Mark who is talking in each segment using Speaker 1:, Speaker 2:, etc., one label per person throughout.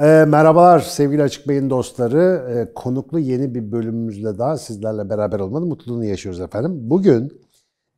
Speaker 1: E, merhabalar sevgili Açık Bey'in dostları. E, konuklu yeni bir bölümümüzle daha sizlerle beraber olmanın mutluluğunu yaşıyoruz efendim. Bugün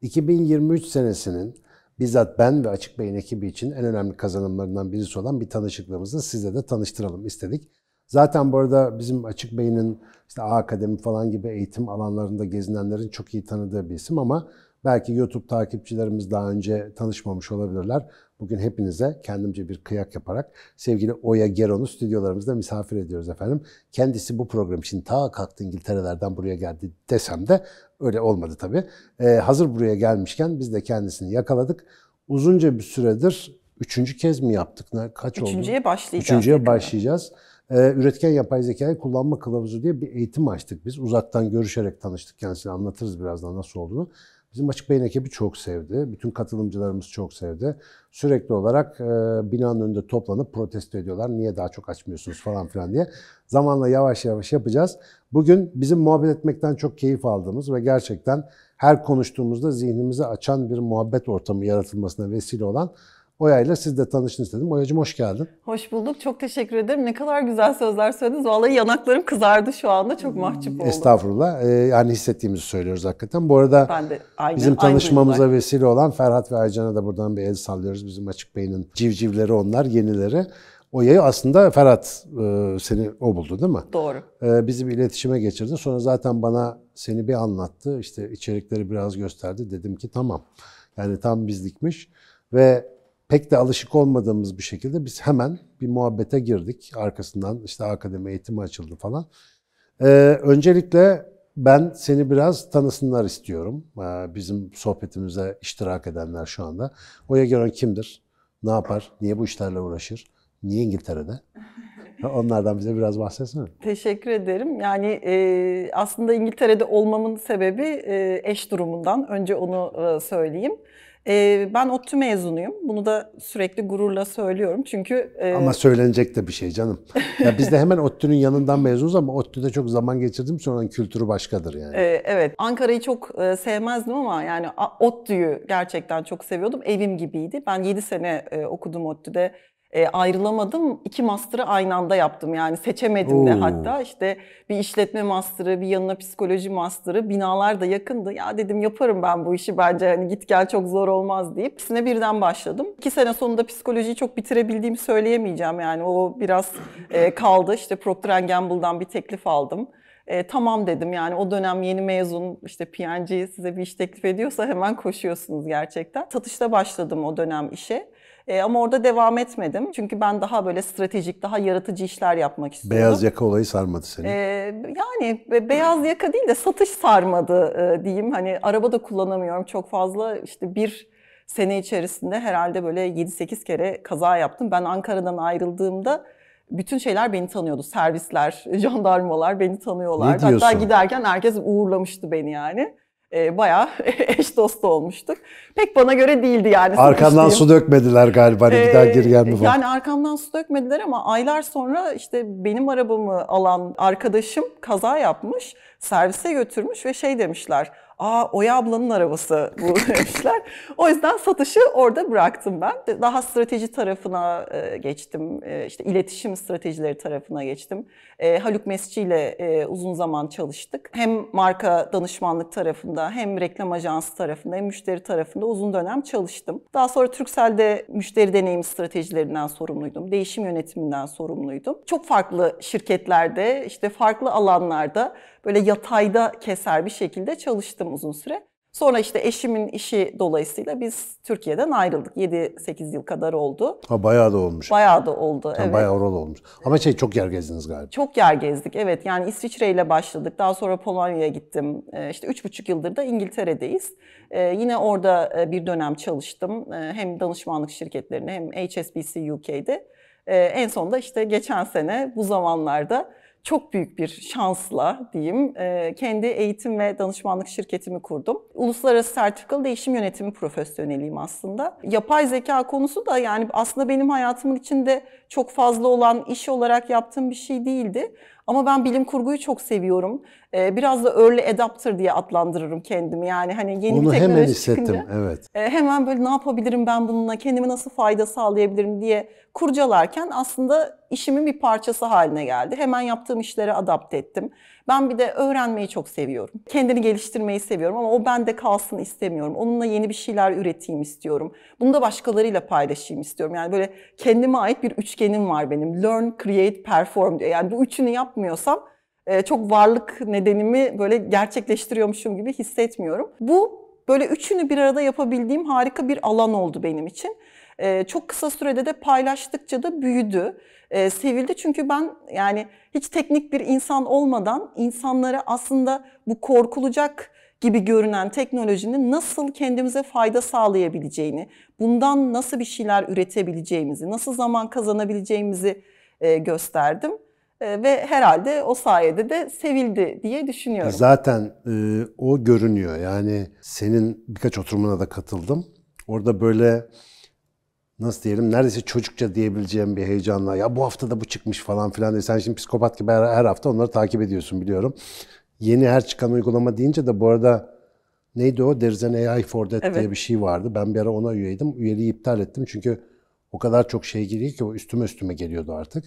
Speaker 1: 2023 senesinin bizzat ben ve Açık Bey'in ekibi için en önemli kazanımlarından birisi olan bir tanışıklığımızı sizle de tanıştıralım istedik. Zaten bu arada bizim Açık Bey'in işte A Akademi falan gibi eğitim alanlarında gezinenlerin çok iyi tanıdığı bir isim ama Belki YouTube takipçilerimiz daha önce tanışmamış olabilirler. Bugün hepinize kendimce bir kıyak yaparak sevgili Oya Geron'u stüdyolarımızda misafir ediyoruz efendim. Kendisi bu program için ta kalktı İngiltere'lerden buraya geldi desem de öyle olmadı tabii. Ee, hazır buraya gelmişken biz de kendisini yakaladık. Uzunca bir süredir üçüncü kez mi yaptık? ne Kaç oldu? Üçüncüye başlayacağız. Üçüncüye başlayacağız. Ee, üretken yapay zekayı kullanma kılavuzu diye bir eğitim açtık biz. Uzaktan görüşerek tanıştık kendisini anlatırız birazdan nasıl olduğunu. Bizim Açık Beyin ekibi çok sevdi. Bütün katılımcılarımız çok sevdi. Sürekli olarak e, binanın önünde toplanıp protesto ediyorlar. Niye daha çok açmıyorsunuz falan filan diye. Zamanla yavaş yavaş yapacağız. Bugün bizim muhabbet etmekten çok keyif aldığımız ve gerçekten her konuştuğumuzda zihnimizi açan bir muhabbet ortamı yaratılmasına vesile olan Oya ile siz de tanışın istedim. Oyacım hoş geldin.
Speaker 2: Hoş bulduk. Çok teşekkür ederim. Ne kadar güzel sözler söylediniz. Vallahi yanaklarım kızardı şu anda. Çok mahcup oldum.
Speaker 1: Estağfurullah. Ee, yani hissettiğimizi söylüyoruz hakikaten. Bu arada ben de aynı, bizim tanışmamıza aynı vesile olan Ferhat ve Aycan'a da buradan bir el sallıyoruz. Bizim Açık Bey'in civcivleri onlar, yenileri. O yayı aslında Ferhat e, seni o buldu değil mi? Doğru. E, bizi bir iletişime geçirdi. Sonra zaten bana seni bir anlattı. İşte içerikleri biraz gösterdi. Dedim ki tamam. Yani tam bizlikmiş. Ve pek de alışık olmadığımız bir şekilde biz hemen bir muhabbete girdik. Arkasından işte akademi eğitimi açıldı falan. Ee, öncelikle ben seni biraz tanısınlar istiyorum. Ee, bizim sohbetimize iştirak edenler şu anda. Oya Gören kimdir? Ne yapar? Niye bu işlerle uğraşır? Niye İngiltere'de? Onlardan bize biraz bahsetsene.
Speaker 2: Teşekkür ederim. Yani e, aslında İngiltere'de olmamın sebebi e, eş durumundan. Önce onu e, söyleyeyim. E, ben ODTÜ mezunuyum. Bunu da sürekli gururla söylüyorum. Çünkü e... Ama
Speaker 1: söylenecek de bir şey canım. ya biz de hemen ODTÜ'nün yanından mezunuz ama ODTÜ'de çok zaman geçirdim. Sonra kültürü başkadır yani. E,
Speaker 2: evet. Ankara'yı çok e, sevmezdim ama yani ODTÜ'yü gerçekten çok seviyordum. Evim gibiydi. Ben 7 sene e, okudum ODTÜ'de. E, ayrılamadım. İki master'ı aynı anda yaptım. Yani seçemedim Oo. de hatta işte bir işletme master'ı, bir yanına psikoloji master'ı, binalar da yakındı. Ya dedim yaparım ben bu işi bence hani git gel çok zor olmaz deyip ikisine birden başladım. İki sene sonunda psikolojiyi çok bitirebildiğimi söyleyemeyeceğim yani o biraz e, kaldı. İşte Procter Gamble'dan bir teklif aldım. E, tamam dedim yani o dönem yeni mezun işte PNG size bir iş teklif ediyorsa hemen koşuyorsunuz gerçekten. Satışta başladım o dönem işe. E, ama orada devam etmedim. Çünkü ben daha böyle stratejik, daha yaratıcı işler yapmak istiyordum. Beyaz
Speaker 1: yaka olayı sarmadı seni. E,
Speaker 2: yani beyaz yaka değil de satış sarmadı e, diyeyim. Hani araba da kullanamıyorum çok fazla. İşte bir sene içerisinde herhalde böyle 7-8 kere kaza yaptım. Ben Ankara'dan ayrıldığımda bütün şeyler beni tanıyordu. Servisler, jandarmalar beni tanıyorlar. Hatta giderken herkes uğurlamıştı beni yani e, bayağı eş dost olmuştuk. Pek bana göre değildi yani. arkamdan su
Speaker 1: dökmediler galiba hani bir daha ee, gir gelme falan. Yani
Speaker 2: arkamdan su dökmediler ama aylar sonra işte benim arabamı alan arkadaşım kaza yapmış, servise götürmüş ve şey demişler aa Oya ablanın arabası bu demişler. o yüzden satışı orada bıraktım ben. Daha strateji tarafına e, geçtim. E, işte iletişim stratejileri tarafına geçtim. E, Haluk Mesci ile uzun zaman çalıştık. Hem marka danışmanlık tarafında hem reklam ajansı tarafında hem müşteri tarafında uzun dönem çalıştım. Daha sonra Türksel'de müşteri deneyim stratejilerinden sorumluydum. Değişim yönetiminden sorumluydum. Çok farklı şirketlerde işte farklı alanlarda böyle yatayda keser bir şekilde çalıştım çalıştım uzun süre. Sonra işte eşimin işi dolayısıyla biz Türkiye'den ayrıldık. 7-8 yıl kadar oldu.
Speaker 1: Ha bayağı da olmuş.
Speaker 2: Bayağı da oldu. tam evet.
Speaker 1: Bayağı oralı olmuş. Ama şey çok yer gezdiniz galiba.
Speaker 2: Çok yer gezdik evet. Yani İsviçre ile başladık. Daha sonra Polonya'ya gittim. Ee, işte 3,5 yıldır da İngiltere'deyiz. Ee, yine orada e, bir dönem çalıştım. Ee, hem danışmanlık şirketlerine hem HSBC UK'de. En son da işte geçen sene bu zamanlarda çok büyük bir şansla diyeyim e, kendi eğitim ve danışmanlık şirketimi kurdum. Uluslararası sertifikalı değişim yönetimi profesyoneliyim aslında. Yapay zeka konusu da yani aslında benim hayatımın içinde çok fazla olan iş olarak yaptığım bir şey değildi. Ama ben bilim kurguyu çok seviyorum. Ee, biraz da early adapter diye adlandırırım kendimi. Yani hani yeni Onu bir teknoloji hemen hissettim, çıkınca, evet. E, hemen böyle ne yapabilirim ben bununla, kendime nasıl fayda sağlayabilirim diye kurcalarken aslında işimin bir parçası haline geldi. Hemen yaptığım işlere adapte ettim. Ben bir de öğrenmeyi çok seviyorum. Kendini geliştirmeyi seviyorum ama o bende kalsın istemiyorum. Onunla yeni bir şeyler üreteyim istiyorum. Bunu da başkalarıyla paylaşayım istiyorum. Yani böyle kendime ait bir üçgenim var benim. Learn, create, perform diyor. Yani bu üçünü yap yapmıyorsam e, çok varlık nedenimi böyle gerçekleştiriyormuşum gibi hissetmiyorum. Bu böyle üçünü bir arada yapabildiğim harika bir alan oldu benim için. E, çok kısa sürede de paylaştıkça da büyüdü, e, sevildi. Çünkü ben yani hiç teknik bir insan olmadan insanlara aslında bu korkulacak gibi görünen teknolojinin nasıl kendimize fayda sağlayabileceğini, bundan nasıl bir şeyler üretebileceğimizi, nasıl zaman kazanabileceğimizi gösterdim. E, ve herhalde o sayede de sevildi diye e, düşünüyorum.
Speaker 1: Zaten e, o görünüyor. Yani senin birkaç oturumuna da katıldım. Orada böyle nasıl diyelim neredeyse çocukça diyebileceğim bir heyecanla ya bu hafta da bu çıkmış falan filan diye. Sen şimdi psikopat gibi her, her hafta onları takip ediyorsun biliyorum. Yeni her çıkan uygulama deyince de bu arada neydi o? There AI for that evet. diye bir şey vardı. Ben bir ara ona üyeydim. Üyeliği iptal ettim çünkü o kadar çok şey geliyor ki üstüme üstüme geliyordu artık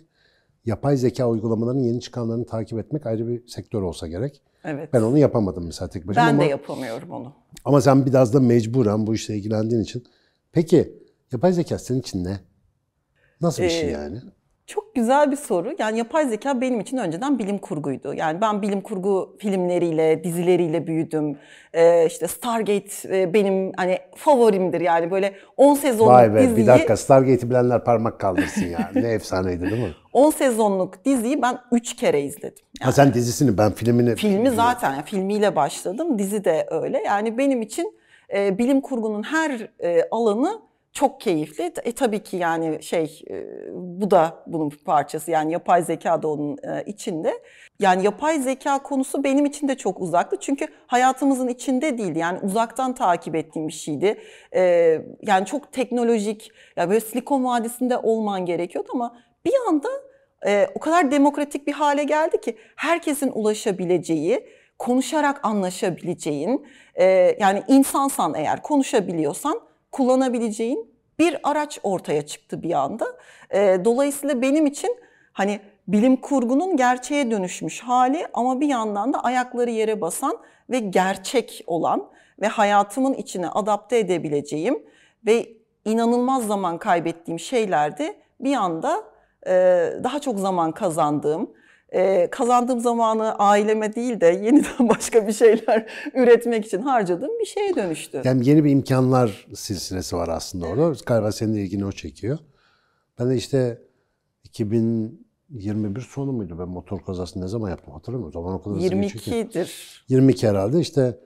Speaker 1: yapay zeka uygulamalarının yeni çıkanlarını takip etmek ayrı bir sektör olsa gerek. Evet. Ben onu yapamadım mesela tek başıma. Ben ama, de yapamıyorum onu. Ama sen biraz da mecburen bu işle ilgilendiğin için. Peki yapay zeka senin için ne?
Speaker 2: Nasıl bir şey ee, şey yani? Çok güzel bir soru. Yani yapay zeka benim için önceden bilim kurguydu. Yani ben bilim kurgu filmleriyle, dizileriyle büyüdüm. Ee, işte Stargate e, benim hani favorimdir yani böyle 10 sezonluk Vay be, diziyi... bir dakika
Speaker 1: Stargate'i bilenler parmak kaldırsın ya. ne efsaneydi değil mi?
Speaker 2: 10 sezonluk diziyi ben 3 kere izledim.
Speaker 1: Yani, ha sen dizisini ben filmini... Filmi
Speaker 2: zaten yani filmiyle başladım. Dizi de öyle. Yani benim için e, bilim kurgunun her e, alanı çok keyifli. E, e, tabii ki yani şey e, bu da bunun bir parçası. Yani yapay zeka da onun e, içinde. Yani yapay zeka konusu benim için de çok uzaktı. Çünkü hayatımızın içinde değildi. Yani uzaktan takip ettiğim bir şeydi. E, yani çok teknolojik. ya böyle Silikon Vadisi'nde olman gerekiyordu ama bir anda e, o kadar demokratik bir hale geldi ki herkesin ulaşabileceği, konuşarak anlaşabileceğin, e, yani insansan eğer konuşabiliyorsan kullanabileceğin bir araç ortaya çıktı bir anda. E, dolayısıyla benim için hani bilim kurgunun gerçeğe dönüşmüş hali ama bir yandan da ayakları yere basan ve gerçek olan ve hayatımın içine adapte edebileceğim ve inanılmaz zaman kaybettiğim şeylerde bir anda e, daha çok zaman kazandığım, ee, kazandığım zamanı aileme değil de yeniden başka bir şeyler üretmek için harcadığım bir şeye dönüştü. Yani
Speaker 1: yeni bir imkanlar silsilesi var aslında orada. Evet. Galiba senin de ilgini o çekiyor. Ben de işte 2021 sonu muydu ben motor kazasını ne zaman yaptım hatırlıyor musun? O Zaman o kadar 22'dir. 22 herhalde işte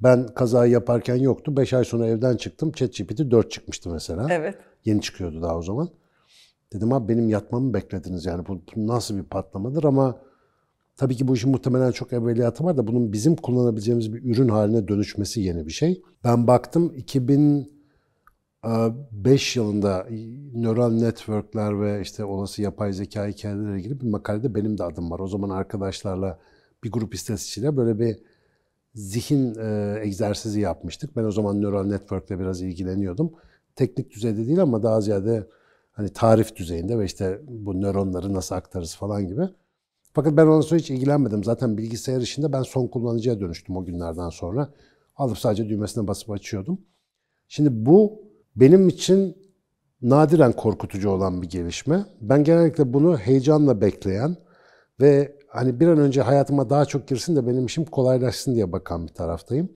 Speaker 1: ben kazayı yaparken yoktu. 5 ay sonra evden çıktım. ChatGPT 4 çıkmıştı mesela. Evet. Yeni çıkıyordu daha o zaman. Dedim abi benim yatmamı beklediniz yani bu, bu nasıl bir patlamadır ama tabii ki bu işin muhtemelen çok evveliyatı var da bunun bizim kullanabileceğimiz bir ürün haline dönüşmesi yeni bir şey. Ben baktım 2005 e, yılında nöral networkler ve işte olası yapay zeka hikayeleriyle ilgili bir makalede benim de adım var. O zaman arkadaşlarla bir grup istatistikçiyle böyle bir zihin e, egzersizi yapmıştık. Ben o zaman nöral network'le biraz ilgileniyordum. Teknik düzeyde değil ama daha ziyade Hani tarif düzeyinde ve işte bu nöronları nasıl aktarız falan gibi. Fakat ben ondan sonra hiç ilgilenmedim. Zaten bilgisayar işinde ben son kullanıcıya dönüştüm o günlerden sonra. Alıp sadece düğmesine basıp açıyordum. Şimdi bu benim için nadiren korkutucu olan bir gelişme. Ben genellikle bunu heyecanla bekleyen ve hani bir an önce hayatıma daha çok girsin de benim işim kolaylaşsın diye bakan bir taraftayım.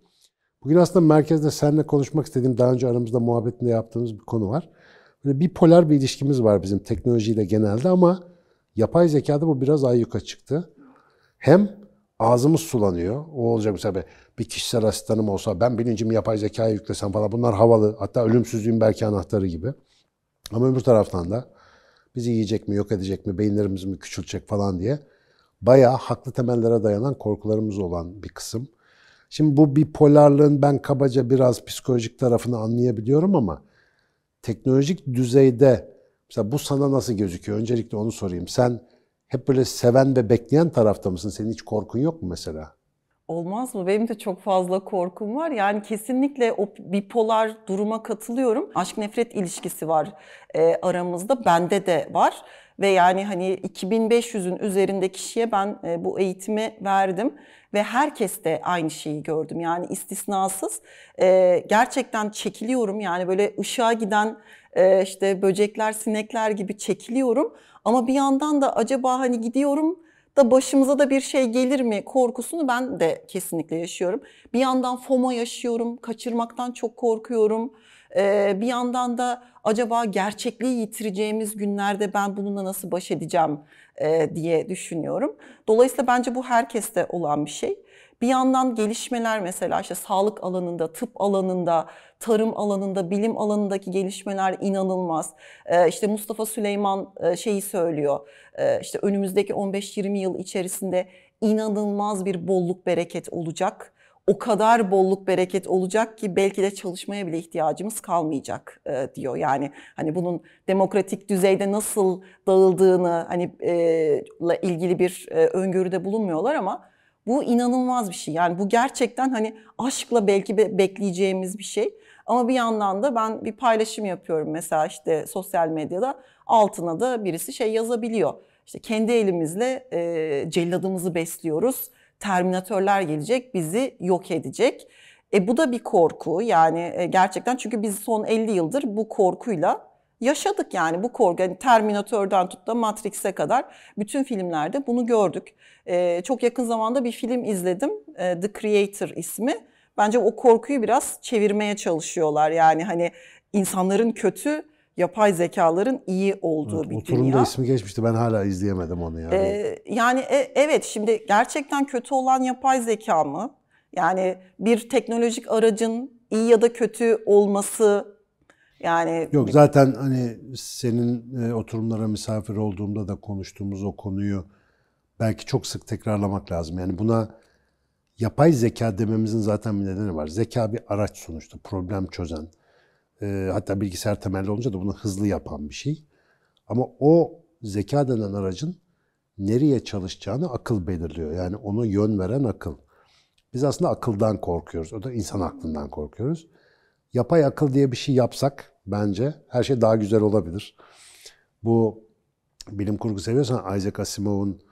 Speaker 1: Bugün aslında merkezde seninle konuşmak istediğim, daha önce aramızda muhabbetinde yaptığımız bir konu var bir polar bir ilişkimiz var bizim teknolojiyle genelde ama yapay zekada bu biraz ayyuka çıktı. Hem ağzımız sulanıyor. O olacak mesela bir kişisel asistanım olsa ben bilincimi yapay zekaya yüklesem falan bunlar havalı. Hatta ölümsüzlüğün belki anahtarı gibi. Ama öbür taraftan da bizi yiyecek mi, yok edecek mi, beyinlerimiz mi küçülecek falan diye bayağı haklı temellere dayanan korkularımız olan bir kısım. Şimdi bu bipolarlığın ben kabaca biraz psikolojik tarafını anlayabiliyorum ama teknolojik düzeyde mesela bu sana nasıl gözüküyor? Öncelikle onu sorayım. Sen hep böyle seven ve bekleyen tarafta mısın? Senin hiç korkun yok mu mesela?
Speaker 2: Olmaz mı? Benim de çok fazla korkum var. Yani kesinlikle o bipolar duruma katılıyorum. Aşk nefret ilişkisi var e, aramızda. Bende de var. Ve yani hani 2500'ün üzerinde kişiye ben e, bu eğitimi verdim ve herkes de aynı şeyi gördüm. Yani istisnasız e, gerçekten çekiliyorum yani böyle ışığa giden e, işte böcekler, sinekler gibi çekiliyorum. Ama bir yandan da acaba hani gidiyorum da başımıza da bir şey gelir mi korkusunu ben de kesinlikle yaşıyorum. Bir yandan FOMO yaşıyorum, kaçırmaktan çok korkuyorum bir yandan da acaba gerçekliği yitireceğimiz günlerde ben bununla nasıl baş edeceğim diye düşünüyorum. Dolayısıyla bence bu herkeste olan bir şey. Bir yandan gelişmeler mesela işte sağlık alanında, tıp alanında, tarım alanında, bilim alanındaki gelişmeler inanılmaz. İşte Mustafa Süleyman şeyi söylüyor. İşte önümüzdeki 15-20 yıl içerisinde inanılmaz bir bolluk bereket olacak o kadar bolluk bereket olacak ki belki de çalışmaya bile ihtiyacımız kalmayacak e, diyor. Yani hani bunun demokratik düzeyde nasıl dağıldığını hani e, la ilgili bir e, öngörüde bulunmuyorlar ama bu inanılmaz bir şey. Yani bu gerçekten hani aşkla belki be bekleyeceğimiz bir şey. Ama bir yandan da ben bir paylaşım yapıyorum mesela işte sosyal medyada altına da birisi şey yazabiliyor. İşte kendi elimizle e, celladımızı besliyoruz terminatörler gelecek, bizi yok edecek. E bu da bir korku yani e, gerçekten çünkü biz son 50 yıldır bu korkuyla yaşadık yani bu korku. Yani Terminatör'den tut da Matrix'e kadar bütün filmlerde bunu gördük. E, çok yakın zamanda bir film izledim e, The Creator ismi. Bence o korkuyu biraz çevirmeye çalışıyorlar yani hani insanların kötü yapay zekaların iyi olduğu evet, bir oturumda dünya. Oturumda
Speaker 1: ismi geçmişti ben hala izleyemedim onu yani. Ee,
Speaker 2: yani e, evet şimdi gerçekten kötü olan yapay zeka mı? Yani bir teknolojik aracın iyi ya da kötü olması yani Yok zaten
Speaker 1: hani senin e, oturumlara misafir olduğumda da konuştuğumuz o konuyu belki çok sık tekrarlamak lazım. Yani buna yapay zeka dememizin zaten bir nedeni var. Zeka bir araç sonuçta problem çözen ee, hatta bilgisayar temelli olunca da bunu hızlı yapan bir şey. Ama o zeka denen aracın nereye çalışacağını akıl belirliyor. Yani onu yön veren akıl. Biz aslında akıldan korkuyoruz. O da insan aklından korkuyoruz. Yapay akıl diye bir şey yapsak bence her şey daha güzel olabilir. Bu bilim kurgu seviyorsan Isaac Asimov'un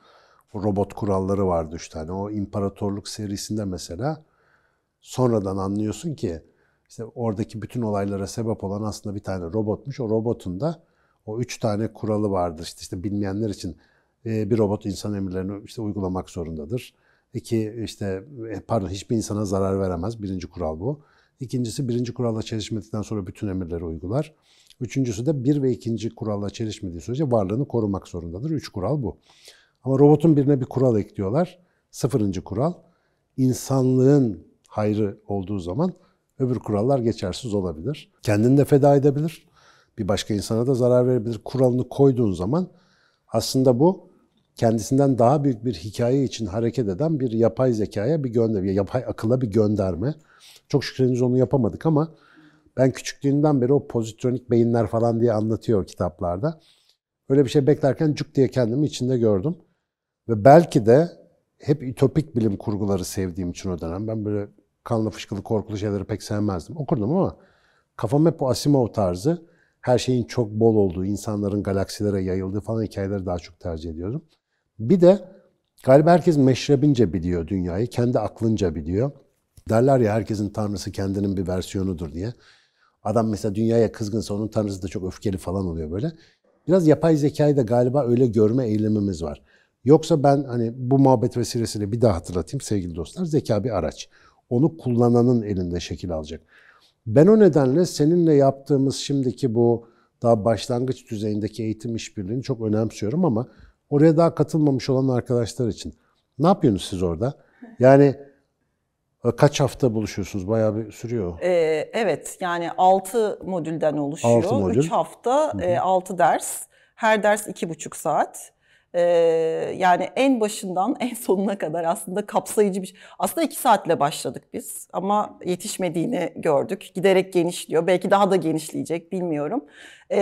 Speaker 1: robot kuralları vardı üç tane. O imparatorluk serisinde mesela sonradan anlıyorsun ki işte oradaki bütün olaylara sebep olan aslında bir tane robotmuş. O robotun da o üç tane kuralı vardır. İşte, işte bilmeyenler için e, bir robot insan emirlerini işte uygulamak zorundadır. İki işte e, pardon hiçbir insana zarar veremez. Birinci kural bu. İkincisi birinci kuralla çelişmedikten sonra bütün emirleri uygular. Üçüncüsü de bir ve ikinci kuralla çelişmediği sürece varlığını korumak zorundadır. Üç kural bu. Ama robotun birine bir kural ekliyorlar. Sıfırıncı kural. insanlığın hayrı olduğu zaman Öbür kurallar geçersiz olabilir. Kendini de feda edebilir. Bir başka insana da zarar verebilir. Kuralını koyduğun zaman aslında bu kendisinden daha büyük bir hikaye için hareket eden bir yapay zekaya bir gönderme, yapay akıla bir gönderme. Çok şükür henüz onu yapamadık ama ben küçüklüğünden beri o pozitronik beyinler falan diye anlatıyor kitaplarda. Öyle bir şey beklerken cuk diye kendimi içinde gördüm. Ve belki de hep ütopik bilim kurguları sevdiğim için o dönem. Ben böyle kanlı fışkılı korkulu şeyleri pek sevmezdim. Okurdum ama kafam hep bu Asimov tarzı her şeyin çok bol olduğu, insanların galaksilere yayıldığı falan hikayeleri daha çok tercih ediyorum. Bir de galiba herkes meşrebince biliyor dünyayı, kendi aklınca biliyor. Derler ya herkesin tanrısı kendinin bir versiyonudur diye. Adam mesela dünyaya kızgınsa onun tanrısı da çok öfkeli falan oluyor böyle. Biraz yapay zekayı da galiba öyle görme eylemimiz var. Yoksa ben hani bu muhabbet vesilesiyle bir daha hatırlatayım sevgili dostlar. Zeka bir araç onu kullananın elinde şekil alacak. Ben o nedenle seninle yaptığımız şimdiki bu daha başlangıç düzeyindeki eğitim işbirliğini çok önemsiyorum ama oraya daha katılmamış olan arkadaşlar için ne yapıyorsunuz siz orada? Yani e, Kaç hafta buluşuyorsunuz? Bayağı bir sürüyor.
Speaker 2: Ee, evet yani 6 modülden oluşuyor. 6 modül. 3 hafta, Hı -hı. 6 e, ders. Her ders 2,5 saat e, yani en başından en sonuna kadar aslında kapsayıcı bir şey. aslında iki saatle başladık biz ama yetişmediğini gördük giderek genişliyor belki daha da genişleyecek bilmiyorum e,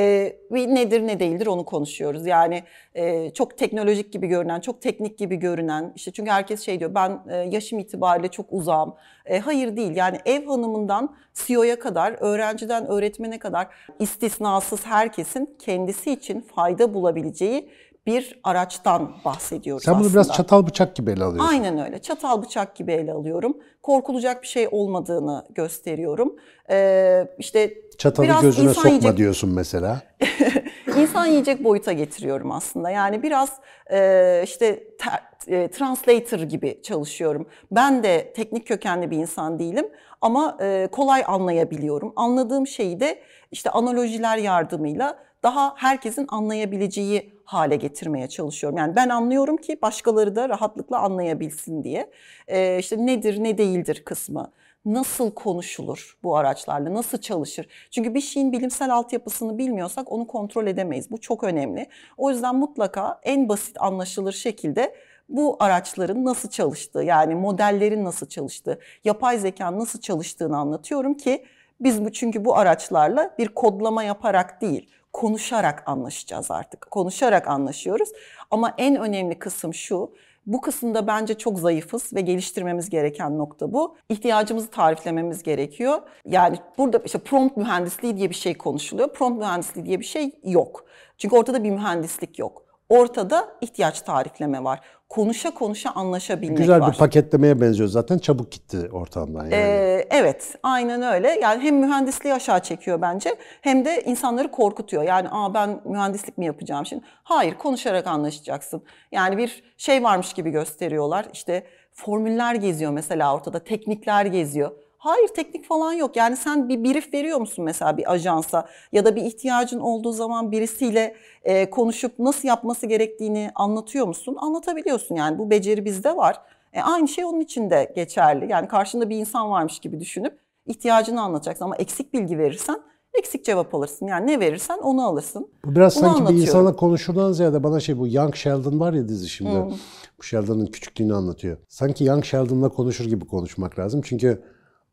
Speaker 2: nedir ne değildir onu konuşuyoruz yani e, çok teknolojik gibi görünen çok teknik gibi görünen işte çünkü herkes şey diyor ben e, yaşım itibariyle çok uzağım e, hayır değil yani ev hanımından CEO'ya kadar öğrenciden öğretmene kadar istisnasız herkesin kendisi için fayda bulabileceği bir araçtan bahsediyoruz Sen bunu aslında. biraz çatal
Speaker 1: bıçak gibi ele alıyorsun.
Speaker 2: Aynen öyle. Çatal bıçak gibi ele alıyorum. Korkulacak bir şey olmadığını gösteriyorum. Ee, işte Çatalı biraz gözüne insan sokma yiyecek...
Speaker 1: diyorsun mesela.
Speaker 2: İnsan yiyecek boyuta getiriyorum aslında. Yani biraz e, işte ter, e, translator gibi çalışıyorum. Ben de teknik kökenli bir insan değilim ama e, kolay anlayabiliyorum. Anladığım şeyi de işte analojiler yardımıyla daha herkesin anlayabileceği hale getirmeye çalışıyorum. Yani ben anlıyorum ki başkaları da rahatlıkla anlayabilsin diye. Ee, işte nedir ne değildir kısmı nasıl konuşulur bu araçlarla, nasıl çalışır? Çünkü bir şeyin bilimsel altyapısını bilmiyorsak onu kontrol edemeyiz. Bu çok önemli. O yüzden mutlaka en basit anlaşılır şekilde bu araçların nasıl çalıştığı, yani modellerin nasıl çalıştığı, yapay zekanın nasıl çalıştığını anlatıyorum ki biz bu çünkü bu araçlarla bir kodlama yaparak değil, konuşarak anlaşacağız artık. Konuşarak anlaşıyoruz. Ama en önemli kısım şu. Bu kısımda bence çok zayıfız ve geliştirmemiz gereken nokta bu. İhtiyacımızı tariflememiz gerekiyor. Yani burada işte prompt mühendisliği diye bir şey konuşuluyor. Prompt mühendisliği diye bir şey yok. Çünkü ortada bir mühendislik yok. Ortada ihtiyaç tarihleme var. Konuşa konuşa anlaşabilmek Güzel var. Güzel bir
Speaker 1: paketlemeye benziyor zaten. Çabuk gitti ortamdan yani. Ee,
Speaker 2: evet, aynen öyle. Yani hem mühendisliği aşağı çekiyor bence hem de insanları korkutuyor. Yani Aa, ben mühendislik mi yapacağım şimdi? Hayır, konuşarak anlaşacaksın. Yani bir şey varmış gibi gösteriyorlar. İşte formüller geziyor mesela ortada, teknikler geziyor. Hayır teknik falan yok. Yani sen bir brief veriyor musun mesela bir ajansa ya da bir ihtiyacın olduğu zaman birisiyle e, konuşup nasıl yapması gerektiğini anlatıyor musun? Anlatabiliyorsun yani bu beceri bizde var. E, aynı şey onun için de geçerli. Yani karşında bir insan varmış gibi düşünüp ihtiyacını anlatacaksın ama eksik bilgi verirsen eksik cevap alırsın. Yani ne verirsen onu alırsın. Bu biraz Bunu sanki bir insana
Speaker 1: konuşurdan ziyade bana şey bu Young Sheldon var ya dizi şimdi. Hmm. Bu Sheldon'ın küçüklüğünü anlatıyor. Sanki Young Sheldon'la konuşur gibi konuşmak lazım. Çünkü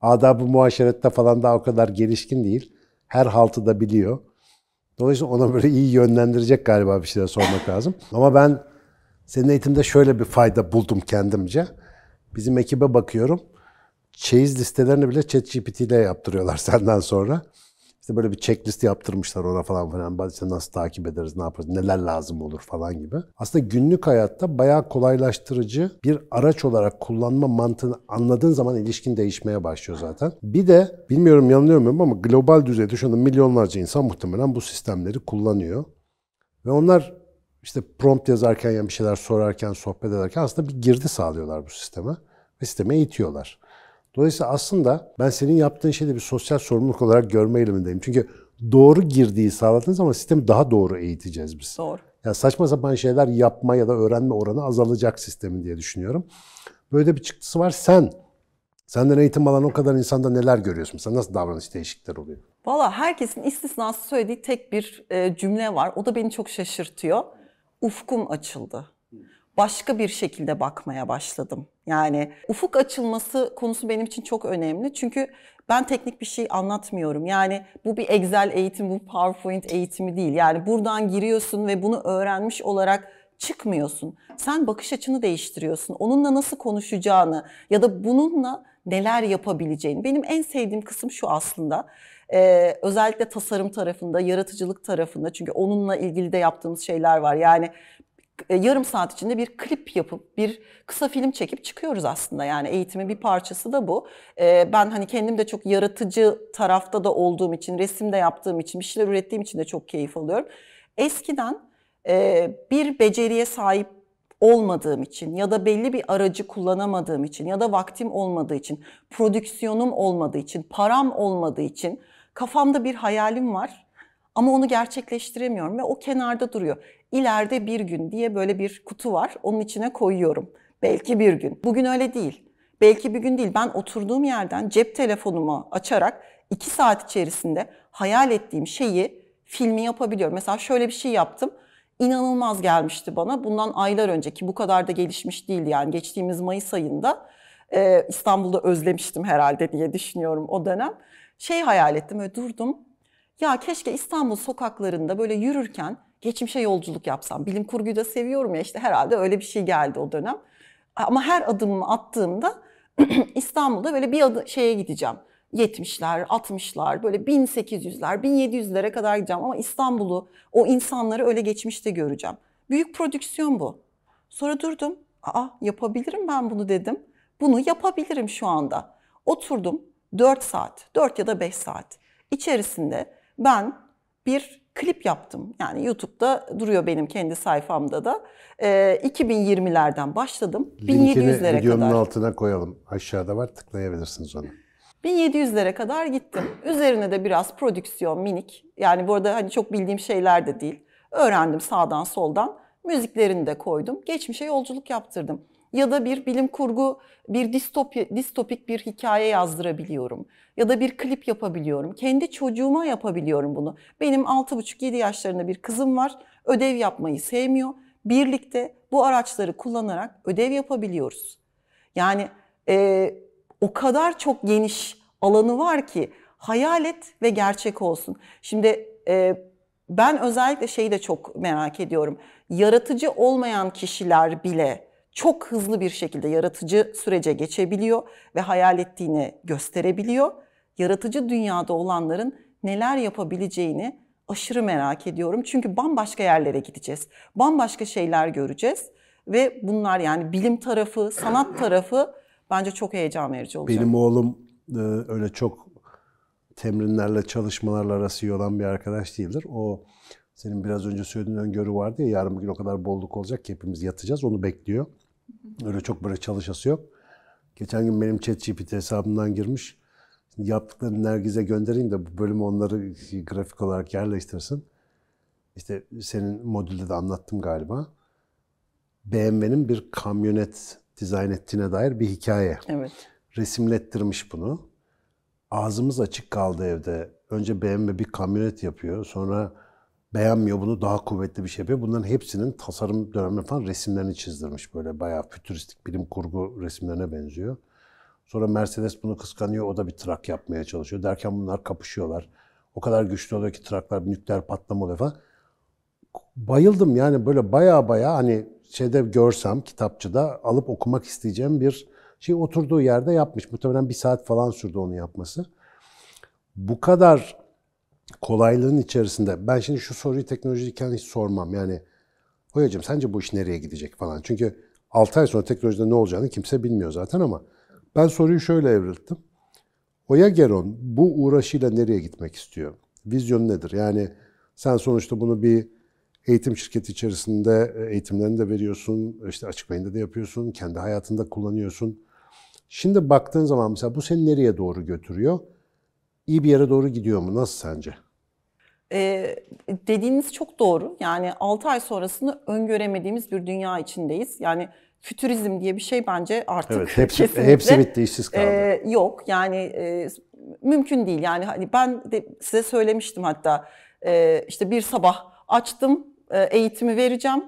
Speaker 1: Adab-ı muaşerette falan daha o kadar gelişkin değil. Her haltı da biliyor. Dolayısıyla ona böyle iyi yönlendirecek galiba bir şeyler sormak lazım. Ama ben senin eğitimde şöyle bir fayda buldum kendimce. Bizim ekibe bakıyorum. Çeyiz listelerini bile ChatGPT ile yaptırıyorlar senden sonra. İşte böyle bir checklist yaptırmışlar ona falan filan. İşte nasıl takip ederiz, ne yaparız, neler lazım olur falan gibi. Aslında günlük hayatta bayağı kolaylaştırıcı bir araç olarak kullanma mantığını anladığın zaman ilişkin değişmeye başlıyor zaten. Bir de bilmiyorum yanılıyor muyum ama global düzeyde şu anda milyonlarca insan muhtemelen bu sistemleri kullanıyor. Ve onlar işte prompt yazarken ya yani bir şeyler sorarken, sohbet ederken aslında bir girdi sağlıyorlar bu sisteme ve sisteme itiyorlar. Dolayısıyla aslında ben senin yaptığın şeyi de bir sosyal sorumluluk olarak görme eğilimindeyim. Çünkü doğru girdiği sağladığınız zaman sistemi daha doğru eğiteceğiz biz. Doğru. Ya saçma sapan şeyler yapma ya da öğrenme oranı azalacak sistemin diye düşünüyorum. Böyle bir çıktısı var. Sen, senden eğitim alan o kadar insanda neler görüyorsun? Sen nasıl davranış değişiklikleri oluyor?
Speaker 2: Valla herkesin istisnası söylediği tek bir e, cümle var. O da beni çok şaşırtıyor. Ufkum açıldı başka bir şekilde bakmaya başladım. Yani ufuk açılması konusu benim için çok önemli. Çünkü ben teknik bir şey anlatmıyorum. Yani bu bir Excel eğitimi, bu PowerPoint eğitimi değil. Yani buradan giriyorsun ve bunu öğrenmiş olarak çıkmıyorsun. Sen bakış açını değiştiriyorsun. Onunla nasıl konuşacağını ya da bununla neler yapabileceğini. Benim en sevdiğim kısım şu aslında. Ee, özellikle tasarım tarafında, yaratıcılık tarafında çünkü onunla ilgili de yaptığımız şeyler var. Yani e, yarım saat içinde bir klip yapıp bir kısa film çekip çıkıyoruz aslında yani eğitimin bir parçası da bu. E, ben hani kendim de çok yaratıcı tarafta da olduğum için, resim de yaptığım için, bir şeyler ürettiğim için de çok keyif alıyorum. Eskiden e, bir beceriye sahip olmadığım için ya da belli bir aracı kullanamadığım için ya da vaktim olmadığı için, prodüksiyonum olmadığı için, param olmadığı için kafamda bir hayalim var ama onu gerçekleştiremiyorum ve o kenarda duruyor ileride bir gün diye böyle bir kutu var. Onun içine koyuyorum. Belki bir gün. Bugün öyle değil. Belki bir gün değil. Ben oturduğum yerden cep telefonumu açarak iki saat içerisinde hayal ettiğim şeyi filmi yapabiliyorum. Mesela şöyle bir şey yaptım. İnanılmaz gelmişti bana. Bundan aylar önceki bu kadar da gelişmiş değil yani. Geçtiğimiz Mayıs ayında e, İstanbul'da özlemiştim herhalde diye düşünüyorum o dönem. Şey hayal ettim ve durdum. Ya keşke İstanbul sokaklarında böyle yürürken geçmişe yolculuk yapsam. Bilim kurguyu da seviyorum ya işte herhalde öyle bir şey geldi o dönem. Ama her adımımı attığımda İstanbul'da böyle bir adı, şeye gideceğim. 70'ler, 60'lar, böyle 1800'ler, 1700'lere kadar gideceğim ama İstanbul'u, o insanları öyle geçmişte göreceğim. Büyük prodüksiyon bu. Sonra durdum. Aa yapabilirim ben bunu dedim. Bunu yapabilirim şu anda. Oturdum 4 saat, 4 ya da 5 saat içerisinde ben bir klip yaptım. Yani YouTube'da duruyor benim kendi sayfamda da. E, ee, 2020'lerden başladım. Linkini 1700'lere kadar. videonun
Speaker 1: altına koyalım. Aşağıda var tıklayabilirsiniz onu.
Speaker 2: 1700'lere kadar gittim. Üzerine de biraz prodüksiyon minik. Yani bu arada hani çok bildiğim şeyler de değil. Öğrendim sağdan soldan. Müziklerini de koydum. Geçmişe yolculuk yaptırdım ya da bir bilim kurgu, bir distopi, distopik bir hikaye yazdırabiliyorum. Ya da bir klip yapabiliyorum. Kendi çocuğuma yapabiliyorum bunu. Benim 6,5-7 yaşlarında bir kızım var. Ödev yapmayı sevmiyor. Birlikte bu araçları kullanarak ödev yapabiliyoruz. Yani e, o kadar çok geniş alanı var ki hayal et ve gerçek olsun. Şimdi e, ben özellikle şeyi de çok merak ediyorum. Yaratıcı olmayan kişiler bile çok hızlı bir şekilde yaratıcı sürece geçebiliyor ve hayal ettiğini gösterebiliyor. Yaratıcı dünyada olanların neler yapabileceğini aşırı merak ediyorum. Çünkü bambaşka yerlere gideceğiz. Bambaşka şeyler göreceğiz ve bunlar yani bilim tarafı, sanat tarafı bence çok heyecan verici olacak. Benim
Speaker 1: oğlum e, öyle çok temrinlerle, çalışmalarla arası olan bir arkadaş değildir. O senin biraz önce söylediğin öngörü vardı ya yarın bugün o kadar bolluk olacak ki hepimiz yatacağız onu bekliyor. Öyle çok böyle çalışası yok. Geçen gün benim ChatGPT hesabımdan girmiş. Yaptıklarını Nergiz'e göndereyim de bu bölümü onları grafik olarak yerleştirsin. İşte senin modülde de anlattım galiba. BMW'nin bir kamyonet dizayn ettiğine dair bir hikaye. Evet. Resimlettirmiş bunu. Ağzımız açık kaldı evde. Önce BMW bir kamyonet yapıyor. Sonra beğenmiyor bunu daha kuvvetli bir şey yapıyor. Bunların hepsinin tasarım döneminde falan resimlerini çizdirmiş böyle bayağı fütüristik bilim kurgu resimlerine benziyor. Sonra Mercedes bunu kıskanıyor o da bir trak yapmaya çalışıyor. Derken bunlar kapışıyorlar. O kadar güçlü oluyor ki traklar nükleer patlama oluyor falan. Bayıldım yani böyle baya baya hani şeyde görsem kitapçıda alıp okumak isteyeceğim bir şey oturduğu yerde yapmış. Muhtemelen bir saat falan sürdü onu yapması. Bu kadar kolaylığın içerisinde ben şimdi şu soruyu teknolojideyken hiç sormam. Yani hocam sence bu iş nereye gidecek falan. Çünkü 6 ay sonra teknolojide ne olacağını kimse bilmiyor zaten ama ben soruyu şöyle evrilttim. Oya Geron bu uğraşıyla nereye gitmek istiyor? Vizyonu nedir? Yani sen sonuçta bunu bir eğitim şirketi içerisinde e, eğitimlerini de veriyorsun, işte açık beyinde de yapıyorsun, kendi hayatında kullanıyorsun. Şimdi baktığın zaman mesela bu seni nereye doğru götürüyor? iyi bir yere doğru gidiyor mu? Nasıl sence?
Speaker 2: Ee, dediğiniz çok doğru. Yani 6 ay sonrasını öngöremediğimiz bir dünya içindeyiz. Yani fütürizm diye bir şey bence artık evet, hepsi, kesinlikle. Hepsi bitti, işsiz kaldı. Ee, yok yani e, mümkün değil. Yani hani ben de size söylemiştim hatta e, işte bir sabah açtım e, eğitimi vereceğim.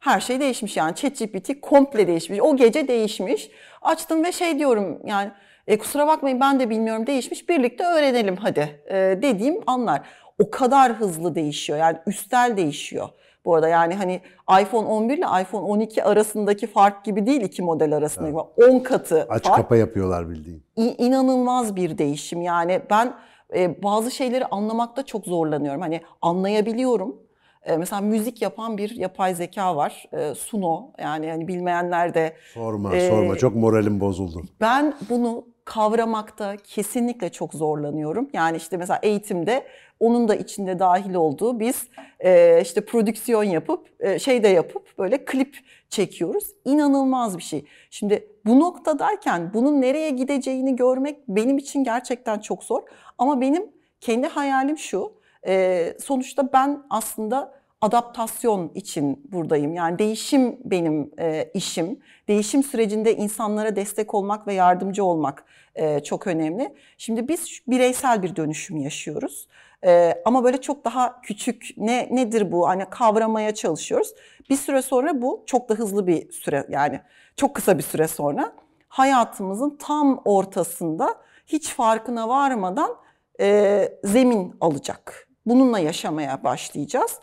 Speaker 2: Her şey değişmiş yani ChatGPT komple değişmiş. O gece değişmiş. Açtım ve şey diyorum yani e, kusura bakmayın ben de bilmiyorum değişmiş birlikte öğrenelim hadi e, dediğim anlar. O kadar hızlı değişiyor yani üstel değişiyor. Bu arada yani hani iPhone 11 ile iPhone 12 arasındaki fark gibi değil iki model arasındaki evet. 10 katı Aç fark.
Speaker 1: kapa yapıyorlar bildiğin.
Speaker 2: İ- inanılmaz bir değişim yani ben e, bazı şeyleri anlamakta çok zorlanıyorum. Hani anlayabiliyorum. E, mesela müzik yapan bir yapay zeka var. E, Suno yani hani bilmeyenler de. Sorma e, sorma çok
Speaker 1: moralim bozuldu.
Speaker 2: Ben bunu kavramakta kesinlikle çok zorlanıyorum. Yani işte mesela eğitimde onun da içinde dahil olduğu biz e, işte prodüksiyon yapıp e, şey de yapıp böyle klip çekiyoruz. İnanılmaz bir şey. Şimdi bu noktadayken bunun nereye gideceğini görmek benim için gerçekten çok zor. Ama benim kendi hayalim şu. E, sonuçta ben aslında adaptasyon için buradayım. Yani değişim benim e, işim. Değişim sürecinde insanlara destek olmak ve yardımcı olmak e, çok önemli. Şimdi biz bireysel bir dönüşüm yaşıyoruz. E, ama böyle çok daha küçük ne nedir bu? Hani kavramaya çalışıyoruz. Bir süre sonra bu çok da hızlı bir süre yani çok kısa bir süre sonra hayatımızın tam ortasında hiç farkına varmadan e, zemin alacak. Bununla yaşamaya başlayacağız.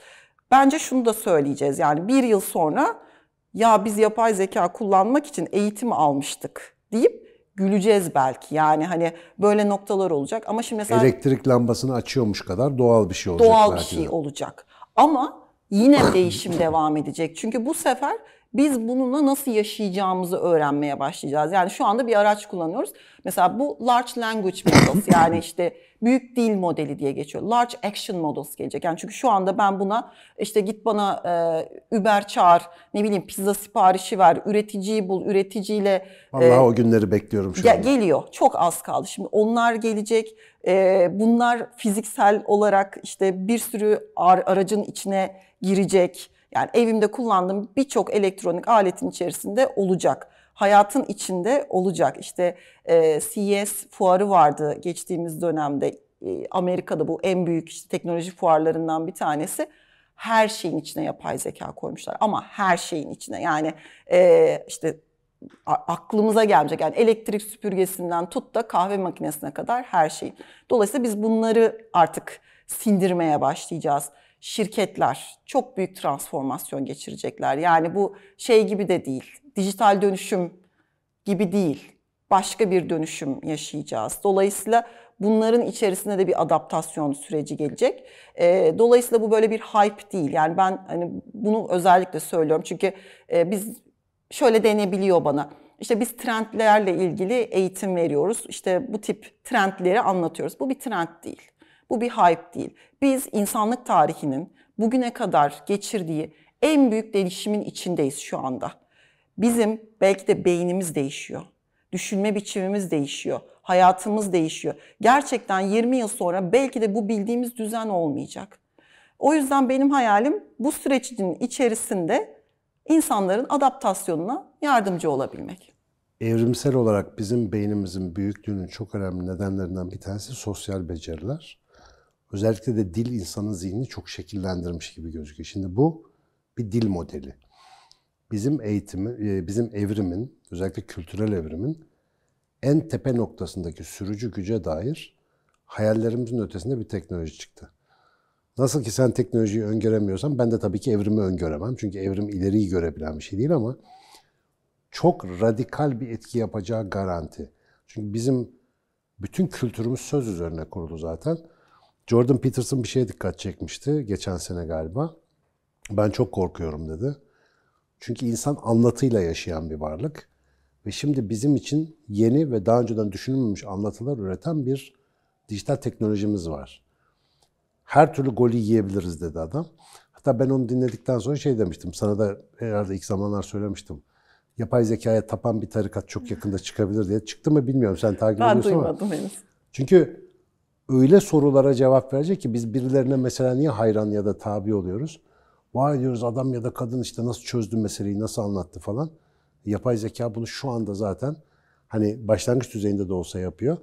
Speaker 2: Bence şunu da söyleyeceğiz yani bir yıl sonra ya biz yapay zeka kullanmak için eğitim almıştık deyip güleceğiz belki. Yani hani böyle noktalar olacak ama şimdi mesela...
Speaker 1: Elektrik lambasını açıyormuş kadar doğal bir şey olacak. Doğal bir şey de.
Speaker 2: olacak. Ama yine değişim devam edecek. Çünkü bu sefer biz bununla nasıl yaşayacağımızı öğrenmeye başlayacağız. Yani şu anda bir araç kullanıyoruz. Mesela bu large language models yani işte büyük dil modeli diye geçiyor. Large action models gelecek. Yani çünkü şu anda ben buna işte git bana e, Uber çağır, ne bileyim pizza siparişi ver, üreticiyi bul, üreticiyle Vallahi e, o
Speaker 1: günleri bekliyorum şu anda. Geliyor.
Speaker 2: Çok az kaldı. Şimdi onlar gelecek. E, bunlar fiziksel olarak işte bir sürü ar- aracın içine girecek yani evimde kullandığım birçok elektronik aletin içerisinde olacak. Hayatın içinde olacak. İşte e, CES fuarı vardı geçtiğimiz dönemde. E, Amerika'da bu en büyük işte teknoloji fuarlarından bir tanesi her şeyin içine yapay zeka koymuşlar ama her şeyin içine yani e, işte aklımıza gelmeyecek yani elektrik süpürgesinden tut da kahve makinesine kadar her şeyin. Dolayısıyla biz bunları artık sindirmeye başlayacağız şirketler çok büyük transformasyon geçirecekler. Yani bu şey gibi de değil. Dijital dönüşüm gibi değil. Başka bir dönüşüm yaşayacağız. Dolayısıyla bunların içerisinde de bir adaptasyon süreci gelecek. Ee, dolayısıyla bu böyle bir hype değil. Yani ben hani bunu özellikle söylüyorum. Çünkü e, biz şöyle denebiliyor bana. İşte biz trendlerle ilgili eğitim veriyoruz. İşte bu tip trendleri anlatıyoruz. Bu bir trend değil. Bu bir hype değil. Biz insanlık tarihinin bugüne kadar geçirdiği en büyük değişimin içindeyiz şu anda. Bizim belki de beynimiz değişiyor. Düşünme biçimimiz değişiyor. Hayatımız değişiyor. Gerçekten 20 yıl sonra belki de bu bildiğimiz düzen olmayacak. O yüzden benim hayalim bu sürecin içerisinde insanların adaptasyonuna yardımcı olabilmek.
Speaker 1: Evrimsel olarak bizim beynimizin büyüklüğünün çok önemli nedenlerinden bir tanesi sosyal beceriler. Özellikle de dil insanın zihnini çok şekillendirmiş gibi gözüküyor. Şimdi bu bir dil modeli. Bizim eğitimi, e, bizim evrimin, özellikle kültürel evrimin en tepe noktasındaki sürücü güce dair hayallerimizin ötesinde bir teknoloji çıktı. Nasıl ki sen teknolojiyi öngöremiyorsan ben de tabii ki evrimi öngöremem. Çünkü evrim ileriyi görebilen bir şey değil ama çok radikal bir etki yapacağı garanti. Çünkü bizim bütün kültürümüz söz üzerine kurulu zaten. Jordan Peterson bir şeye dikkat çekmişti geçen sene galiba. Ben çok korkuyorum dedi. Çünkü insan anlatıyla yaşayan bir varlık. Ve şimdi bizim için yeni ve daha önceden düşünülmemiş anlatılar üreten bir dijital teknolojimiz var. Her türlü golü yiyebiliriz dedi adam. Hatta ben onu dinledikten sonra şey demiştim. Sana da herhalde ilk zamanlar söylemiştim. Yapay zekaya tapan bir tarikat çok yakında çıkabilir diye. Çıktı mı bilmiyorum. Sen takip ediyorsun ama. Ben duymadım henüz. Çünkü öyle sorulara cevap verecek ki biz birilerine mesela niye hayran ya da tabi oluyoruz? Vay diyoruz adam ya da kadın işte nasıl çözdü meseleyi, nasıl anlattı falan. Yapay zeka bunu şu anda zaten hani başlangıç düzeyinde de olsa yapıyor.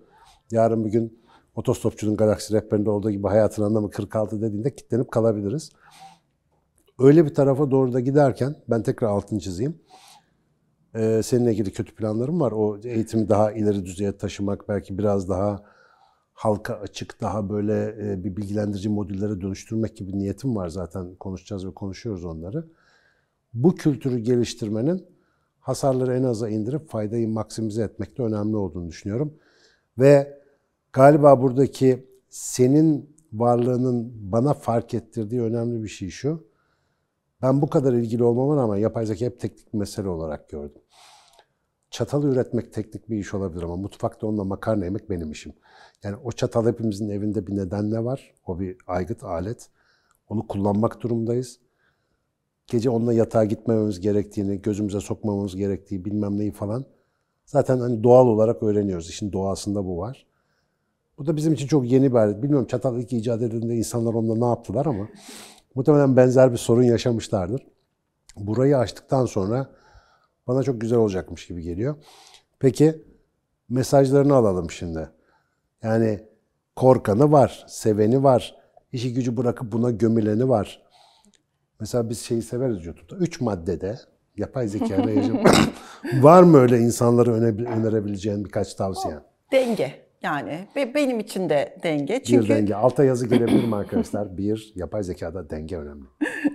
Speaker 1: Yarın bir gün otostopçunun galaksi rehberinde olduğu gibi hayatın anlamı 46 dediğinde kitlenip kalabiliriz. Öyle bir tarafa doğru da giderken ben tekrar altını çizeyim. Ee, seninle ilgili kötü planlarım var. O eğitimi daha ileri düzeye taşımak, belki biraz daha halka açık daha böyle e, bir bilgilendirici modüllere dönüştürmek gibi niyetim var zaten konuşacağız ve konuşuyoruz onları. Bu kültürü geliştirmenin hasarları en aza indirip faydayı maksimize etmekte önemli olduğunu düşünüyorum. Ve galiba buradaki senin varlığının bana fark ettirdiği önemli bir şey şu. Ben bu kadar ilgili olmama rağmen yapay zeka hep teknik mesele olarak gördüm çatal üretmek teknik bir iş olabilir ama mutfakta onunla makarna yemek benim işim. Yani o çatal hepimizin evinde bir nedenle var. O bir aygıt, alet. Onu kullanmak durumdayız. Gece onunla yatağa gitmememiz gerektiğini, gözümüze sokmamamız gerektiği bilmem neyi falan. Zaten hani doğal olarak öğreniyoruz. İşin doğasında bu var. Bu da bizim için çok yeni bir alet. Bilmiyorum çatal ilk icat edildiğinde insanlar onda ne yaptılar ama muhtemelen benzer bir sorun yaşamışlardır. Burayı açtıktan sonra bana çok güzel olacakmış gibi geliyor. Peki mesajlarını alalım şimdi. Yani korkanı var, seveni var. işi gücü bırakıp buna gömüleni var. Mesela biz şeyi severiz YouTube'da. Üç maddede yapay zeka arayacağım. var mı öyle insanlara önerebileceğin birkaç tavsiye
Speaker 2: Denge. Yani ve benim için de denge. Çünkü... Bir denge.
Speaker 1: Alta yazı gelebilir mi arkadaşlar? Bir, yapay zekada denge önemli.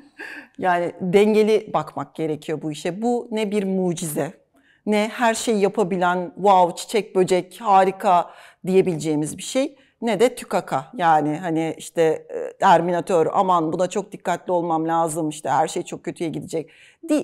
Speaker 2: Yani dengeli bakmak gerekiyor bu işe. Bu ne bir mucize ne her şeyi yapabilen wow çiçek böcek harika diyebileceğimiz bir şey ne de tükaka yani hani işte e, terminatör aman buna çok dikkatli olmam lazım işte her şey çok kötüye gidecek.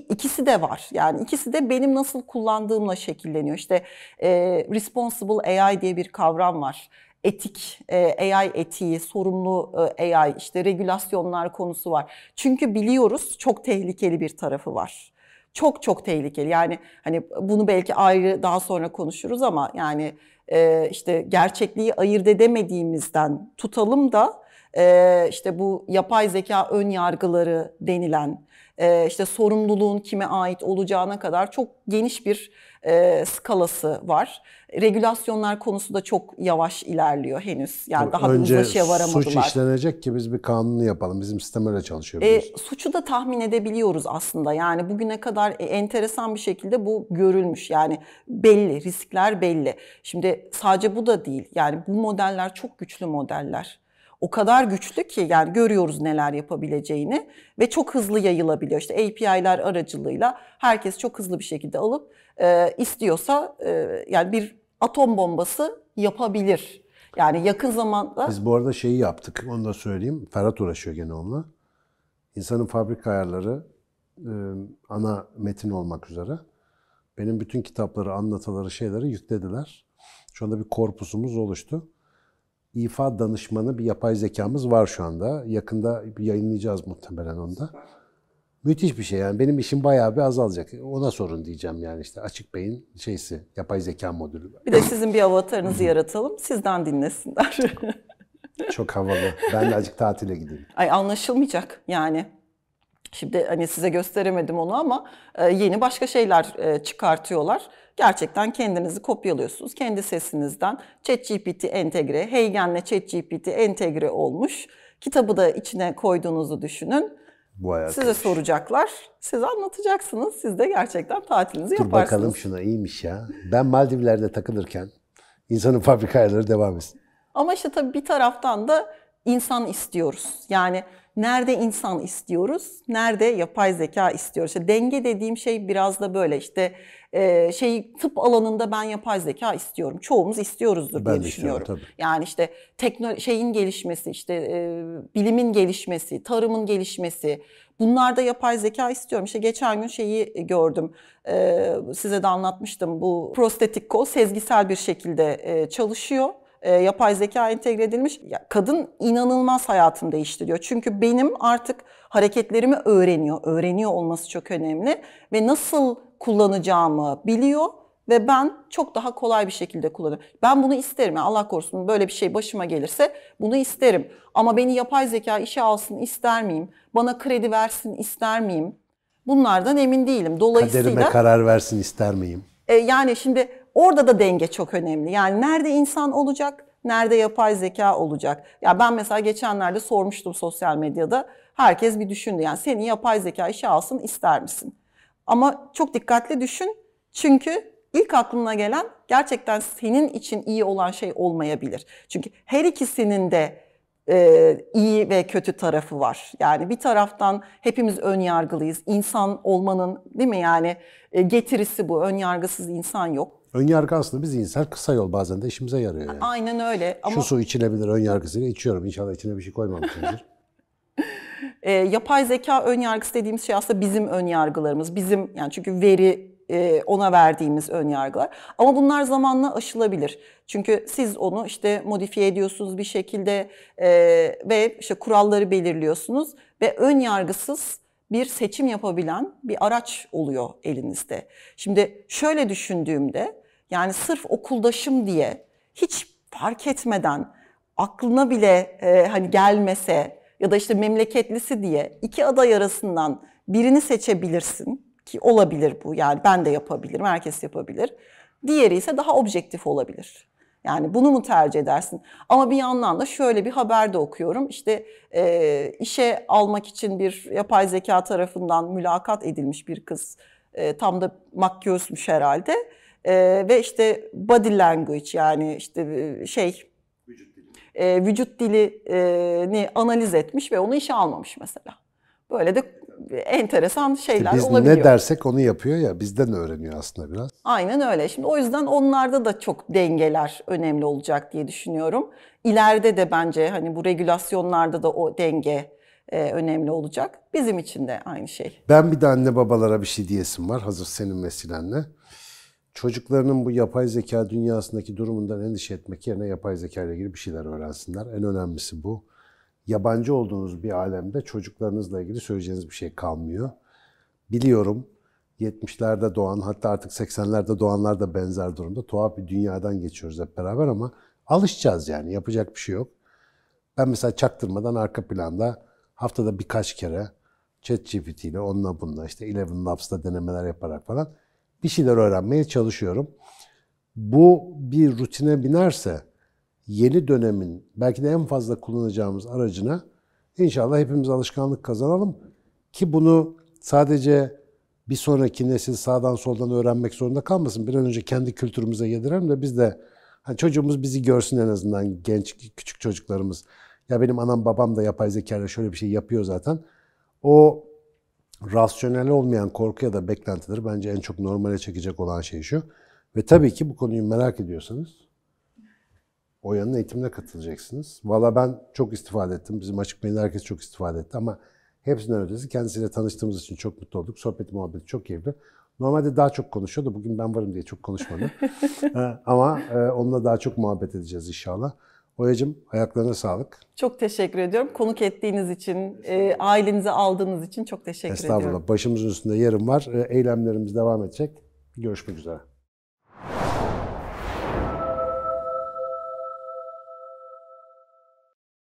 Speaker 2: İkisi de var yani ikisi de benim nasıl kullandığımla şekilleniyor. İşte e, responsible AI diye bir kavram var etik, e, AI etiği, sorumlu e, AI, işte regülasyonlar konusu var. Çünkü biliyoruz çok tehlikeli bir tarafı var. Çok çok tehlikeli. Yani hani bunu belki ayrı daha sonra konuşuruz ama yani e, işte gerçekliği ayırt edemediğimizden tutalım da e, işte bu yapay zeka ön yargıları denilen e, işte sorumluluğun kime ait olacağına kadar çok geniş bir e, skalası var. Regülasyonlar konusu da çok yavaş ilerliyor henüz. Yani daha önce bir varamadılar. suç
Speaker 1: işlenecek ki biz bir kanunu yapalım. Bizim sistem öyle çalışıyor. E,
Speaker 2: suçu da tahmin edebiliyoruz aslında. Yani bugüne kadar e, enteresan bir şekilde bu görülmüş. Yani belli, riskler belli. Şimdi sadece bu da değil. Yani bu modeller çok güçlü modeller o kadar güçlü ki yani görüyoruz neler yapabileceğini ve çok hızlı yayılabiliyor. İşte API'ler aracılığıyla herkes çok hızlı bir şekilde alıp e, istiyorsa e, yani bir atom bombası yapabilir. Yani yakın zamanda... Biz
Speaker 1: bu arada şeyi yaptık, onu da söyleyeyim. Ferhat uğraşıyor gene onunla. İnsanın fabrika ayarları e, ana metin olmak üzere. Benim bütün kitapları, anlatıları, şeyleri yüklediler. Şu anda bir korpusumuz oluştu ifa danışmanı bir yapay zekamız var şu anda. Yakında yayınlayacağız muhtemelen onda. Müthiş bir şey yani benim işim bayağı bir azalacak. Ona sorun diyeceğim yani işte açık beyin şeysi, yapay zeka modülü.
Speaker 2: Bir de sizin bir avatarınızı yaratalım, sizden dinlesinler.
Speaker 1: Çok havalı. Ben de azıcık tatile gideyim.
Speaker 2: Ay anlaşılmayacak yani. Şimdi hani size gösteremedim onu ama e, yeni başka şeyler e, çıkartıyorlar gerçekten kendinizi kopyalıyorsunuz. Kendi sesinizden ChatGPT entegre, Heygen'le ChatGPT entegre olmuş. Kitabı da içine koyduğunuzu düşünün. Bu Size iyiymiş. soracaklar, siz anlatacaksınız. Siz de gerçekten tatilinizi Dur yaparsınız. Dur bakalım
Speaker 1: şuna iyiymiş ya. Ben Maldivler'de takılırken insanın fabrika ayarları devam etsin.
Speaker 2: Ama işte tabii bir taraftan da insan istiyoruz. Yani Nerede insan istiyoruz, nerede yapay zeka istiyoruz. İşte denge dediğim şey biraz da böyle işte e, şey tıp alanında ben yapay zeka istiyorum. Çoğumuz istiyoruzdur ben diye düşünüyorum. Tabii. Yani işte tekno şeyin gelişmesi, işte e, bilimin gelişmesi, tarımın gelişmesi. Bunlarda yapay zeka istiyorum. İşte geçen gün şeyi gördüm. E, size de anlatmıştım. Bu prostetik kol sezgisel bir şekilde e, çalışıyor e, yapay zeka entegre edilmiş. Ya, kadın inanılmaz hayatını değiştiriyor. Çünkü benim artık hareketlerimi öğreniyor. Öğreniyor olması çok önemli ve nasıl kullanacağımı biliyor ve ben çok daha kolay bir şekilde kullanırım. Ben bunu isterim. Yani Allah korusun böyle bir şey başıma gelirse bunu isterim. Ama beni yapay zeka işe alsın ister miyim? Bana kredi versin ister miyim? Bunlardan emin değilim. Dolayısıyla kaderime karar
Speaker 1: versin ister miyim?
Speaker 2: E, yani şimdi Orada da denge çok önemli. Yani nerede insan olacak, nerede yapay zeka olacak? Ya ben mesela geçenlerde sormuştum sosyal medyada. Herkes bir düşündü. Yani seni yapay zeka işe alsın ister misin? Ama çok dikkatli düşün. Çünkü ilk aklına gelen gerçekten senin için iyi olan şey olmayabilir. Çünkü her ikisinin de e, iyi ve kötü tarafı var. Yani bir taraftan hepimiz ön yargılıyız. İnsan olmanın değil mi yani e, getirisi bu. Ön yargısız insan yok.
Speaker 1: Önyargı aslında biz insan kısa yol bazen de işimize yarıyor yani.
Speaker 2: Aynen öyle. Ama... Şu
Speaker 1: su içilebilir önyargısıyla içiyorum. İnşallah içine bir şey koymamışımdır.
Speaker 2: e, yapay zeka önyargısı dediğimiz şey aslında bizim önyargılarımız. Bizim yani çünkü veri e, ona verdiğimiz ön yargılar. Ama bunlar zamanla aşılabilir. Çünkü siz onu işte modifiye ediyorsunuz bir şekilde e, ve işte kuralları belirliyorsunuz ve ön yargısız bir seçim yapabilen bir araç oluyor elinizde. Şimdi şöyle düşündüğümde yani sırf okuldaşım diye hiç fark etmeden aklına bile e, hani gelmese ya da işte memleketlisi diye iki aday arasından birini seçebilirsin ki olabilir bu. Yani ben de yapabilirim, herkes yapabilir. Diğeri ise daha objektif olabilir. Yani bunu mu tercih edersin? Ama bir yandan da şöyle bir haber de okuyorum. İşte e, işe almak için bir yapay zeka tarafından mülakat edilmiş bir kız. E, tam da MacGyve'smüş herhalde e, ve işte body language yani işte e, şey vücut dili e, vücut dilini analiz etmiş ve onu işe almamış mesela. Böyle de enteresan şeyler Biz olabiliyor. Biz ne dersek
Speaker 1: onu yapıyor ya bizden öğreniyor aslında biraz.
Speaker 2: Aynen öyle. Şimdi o yüzden onlarda da çok dengeler önemli olacak diye düşünüyorum. İleride de bence hani bu regülasyonlarda da o denge e, önemli olacak. Bizim için de aynı şey.
Speaker 1: Ben bir de anne babalara bir şey diyesim var hazır senin vesilenle çocuklarının bu yapay zeka dünyasındaki durumundan endişe etmek yerine yapay zeka ile ilgili bir şeyler öğrensinler. En önemlisi bu. Yabancı olduğunuz bir alemde çocuklarınızla ilgili söyleyeceğiniz bir şey kalmıyor. Biliyorum 70'lerde doğan hatta artık 80'lerde doğanlar da benzer durumda. Tuhaf bir dünyadan geçiyoruz hep beraber ama alışacağız yani yapacak bir şey yok. Ben mesela çaktırmadan arka planda haftada birkaç kere ChatGPT ile onunla bununla işte Eleven Labs'ta denemeler yaparak falan bir şeyler öğrenmeye çalışıyorum. Bu bir rutine binerse yeni dönemin belki de en fazla kullanacağımız aracına inşallah hepimiz alışkanlık kazanalım ki bunu sadece bir sonraki nesil sağdan soldan öğrenmek zorunda kalmasın. Bir an önce kendi kültürümüze yedirelim de biz de hani çocuğumuz bizi görsün en azından genç küçük çocuklarımız. Ya benim anam babam da yapay zeka şöyle bir şey yapıyor zaten. O rasyonel olmayan korku ya da beklentidir bence en çok normale çekecek olan şey şu. Ve tabii ki bu konuyu merak ediyorsanız Oya'nın eğitimine katılacaksınız. Valla ben çok istifade ettim. Bizim açık mail herkes çok istifade etti ama hepsinden ötesi kendisiyle tanıştığımız için çok mutlu olduk. Sohbet muhabbeti çok keyifli. Normalde daha çok konuşuyordu. Bugün ben varım diye çok konuşmadı. Ee, ama e, onunla daha çok muhabbet edeceğiz inşallah. Boyacım ayaklarına sağlık.
Speaker 2: Çok teşekkür ediyorum. Konuk ettiğiniz için, e, ailenize aldığınız için çok teşekkür Estağfurullah. ediyorum. Estağfurullah.
Speaker 1: Başımızın üstünde yerim var. E, eylemlerimiz devam edecek. Görüşmek üzere.